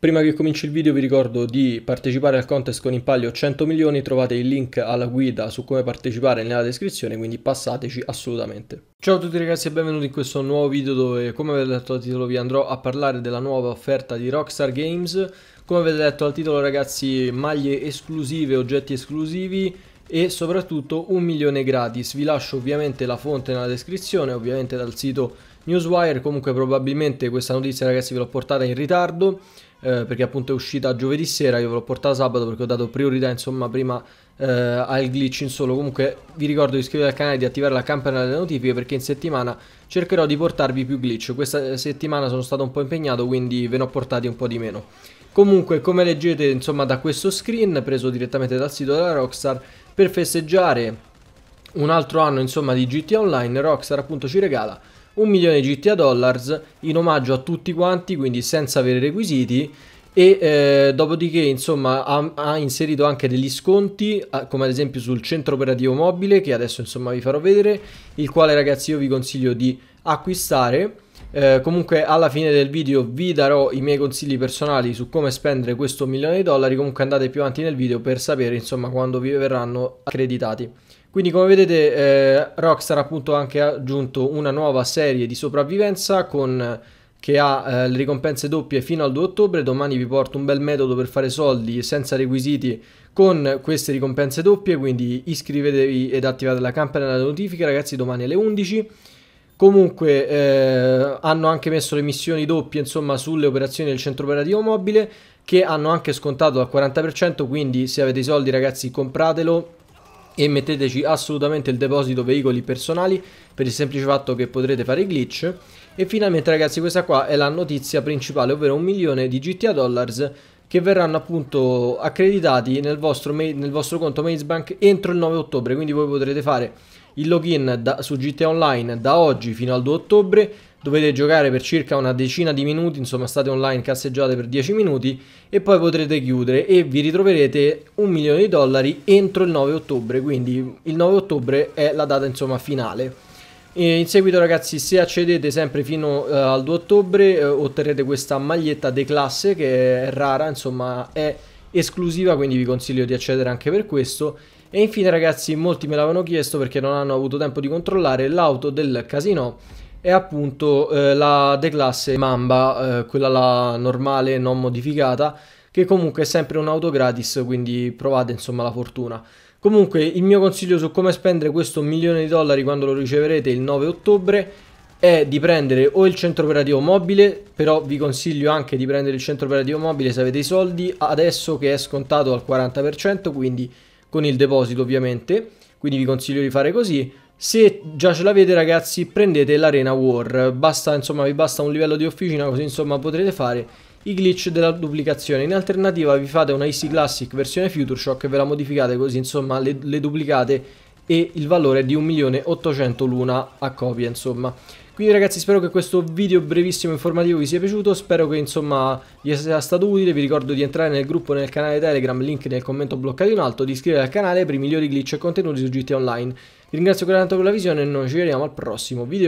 Prima che cominci il video vi ricordo di partecipare al contest con in palio 100 milioni, trovate il link alla guida su come partecipare nella descrizione, quindi passateci assolutamente. Ciao a tutti ragazzi e benvenuti in questo nuovo video dove come avete letto dal titolo vi andrò a parlare della nuova offerta di Rockstar Games. Come avete letto dal titolo ragazzi maglie esclusive, oggetti esclusivi e soprattutto un milione gratis. Vi lascio ovviamente la fonte nella descrizione, ovviamente dal sito Newswire, comunque probabilmente questa notizia ragazzi ve l'ho portata in ritardo eh, perché appunto è uscita giovedì sera, io ve l'ho portata sabato perché ho dato priorità insomma prima eh, al glitch in solo. Comunque vi ricordo di iscrivervi al canale e di attivare la campanella delle notifiche perché in settimana cercherò di portarvi più glitch. Questa settimana sono stato un po' impegnato quindi ve ne ho portati un po' di meno. Comunque come leggete insomma da questo screen preso direttamente dal sito della Rockstar per festeggiare un altro anno insomma di GT Online Rockstar appunto ci regala 1 milione di GTA Dollars in omaggio a tutti quanti, quindi senza avere requisiti e eh, dopodiché insomma ha, ha, inserito anche degli sconti come ad esempio sul centro operativo mobile che adesso insomma vi farò vedere il quale ragazzi io vi consiglio di acquistare eh, comunque alla fine del video vi darò i miei consigli personali su come spendere questo milione di dollari comunque andate più avanti nel video per sapere insomma quando vi verranno accreditati quindi come vedete eh, Rockstar appunto ha anche aggiunto una nuova serie di sopravvivenza con, che ha eh, le ricompense doppie fino al 2 ottobre, domani vi porto un bel metodo per fare soldi senza requisiti con queste ricompense doppie, quindi iscrivetevi ed attivate la campanella delle notifiche ragazzi domani alle 11. Comunque eh, hanno anche messo le missioni doppie insomma, sulle operazioni del centro operativo mobile che hanno anche scontato al 40%, quindi se avete i soldi ragazzi compratelo e metteteci assolutamente il deposito veicoli personali per il semplice fatto che potrete fare i glitch e finalmente ragazzi questa qua è la notizia principale ovvero un milione di GTA Dollars che verranno appunto accreditati nel vostro, nel vostro conto Mazebank entro il 9 ottobre quindi voi potrete fare il login da, su GTA Online da oggi fino al 2 ottobre dovete giocare per circa una decina di minuti, insomma state online, casseggiate per 10 minuti e poi potrete chiudere e vi ritroverete un milione di dollari entro il 9 ottobre, quindi il 9 ottobre è la data insomma finale. E in seguito ragazzi se accedete sempre fino uh, al 2 ottobre uh, otterrete questa maglietta de classe che è rara, insomma è esclusiva quindi vi consiglio di accedere anche per questo e infine ragazzi molti me l'avevano chiesto perché non hanno avuto tempo di controllare l'auto del casino è appunto eh, la declasse Mamba, eh, quella la normale non modificata, che comunque è sempre un'auto gratis, quindi provate insomma la fortuna. Comunque il mio consiglio su come spendere questo milione di dollari quando lo riceverete il 9 ottobre è di prendere o il centro operativo mobile, però vi consiglio anche di prendere il centro operativo mobile se avete i soldi, adesso che è scontato al 40%, quindi con il deposito ovviamente, quindi vi consiglio di fare così se già ce l'avete ragazzi prendete l'Arena War, basta, insomma, vi basta un livello di officina così insomma potrete fare i glitch della duplicazione. In alternativa vi fate una Easy Classic versione Future Shock e ve la modificate così insomma le, le duplicate e il valore di 1.800.000 l'una a copia insomma. Quindi ragazzi spero che questo video brevissimo e informativo vi sia piaciuto, spero che insomma vi sia stato utile, vi ricordo di entrare nel gruppo nel canale Telegram, link nel commento bloccato in alto, di iscrivervi al canale per i migliori glitch e contenuti su GT Online. Vi ringrazio per la visione e noi ci vediamo al prossimo video.